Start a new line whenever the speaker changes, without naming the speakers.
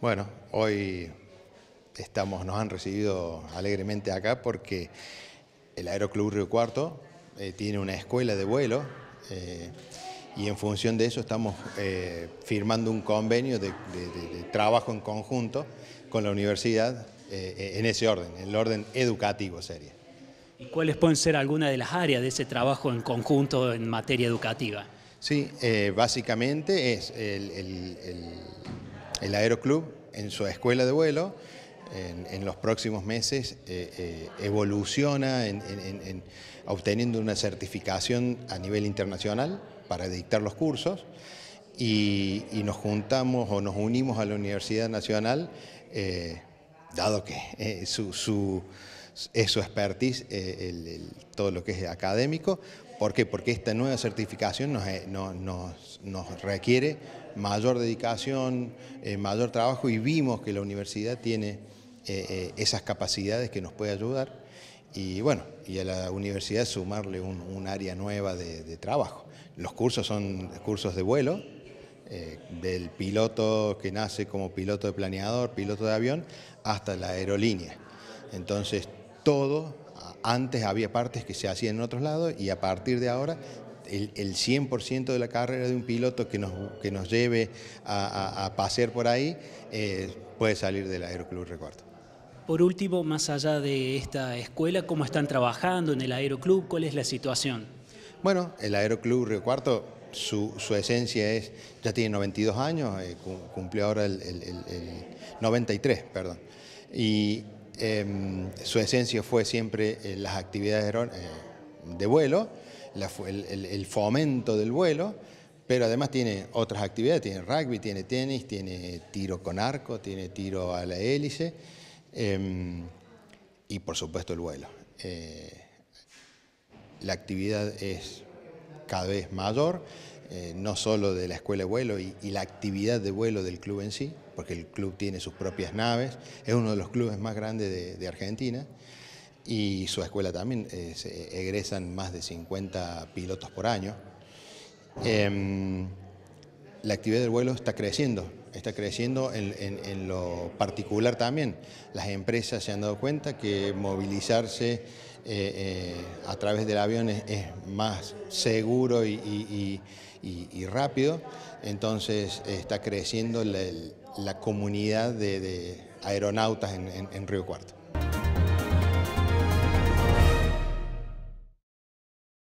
Bueno, hoy estamos, nos han recibido alegremente acá porque el Aeroclub Río Cuarto eh, tiene una escuela de vuelo eh, y en función de eso estamos eh, firmando un convenio de, trabajo en conjunto con la universidad en ese orden, en el orden educativo sería.
¿Y cuáles pueden ser algunas de las áreas de ese trabajo en conjunto en materia educativa? Sí,
básicamente es el el Aeroclub en su escuela de vuelo. En, los próximos meses eh, eh, evoluciona obteniendo una certificación a nivel internacional para dictar los cursos y, nos juntamos o nos unimos a la Universidad Nacional, eh, dado que su, es su expertise todo lo que es académico, ¿Por qué? Porque esta nueva certificación nos, eh, requiere mayor dedicación, eh, mayor trabajo y vimos que la universidad tiene eh, esas capacidades que nos puede ayudar y bueno, y a la universidad sumarle un, área nueva de, trabajo. Los cursos son cursos de vuelo, del piloto que nace como piloto de planeador, piloto de avión, hasta la aerolínea. Entonces, todo, antes había partes que se hacían en otros lados y a partir de ahora el, 100% de la carrera de un piloto que nos, que nos lleve a, a, por ahí eh, puede salir del Aeroclub Recuarto
Por último, más allá de esta escuela, ¿cómo están trabajando en el Aeroclub? ¿Cuál es la situación?
Bueno, el Aeroclub Río Cuarto, su, esencia es, ya tiene 92 años, eh, cumplió ahora el, el 93, perdón. Y Em, su esencia fue siempre eh, las actividades de eh, vuelo, el, fomento del vuelo, pero además tiene otras actividades, tiene rugby, tiene tenis, tiene tiro con arco, tiene tiro a la hélice em, y por supuesto el vuelo. Eh, la actividad es cada vez mayor, no solo de la escuela de vuelo y la actividad de vuelo del club en sí, porque el club tiene sus propias naves, es uno de los clubes más grandes de, Argentina y su escuela también, eh, egresan más de 50 pilotos por año. Em, la actividad del vuelo está creciendo, está creciendo en, lo particular también. Las empresas se han dado cuenta que movilizarse eh, eh, a través del avión es, más seguro y, y, rápido, entonces está creciendo el, la comunidad de, aeronautas en Río Cuarto.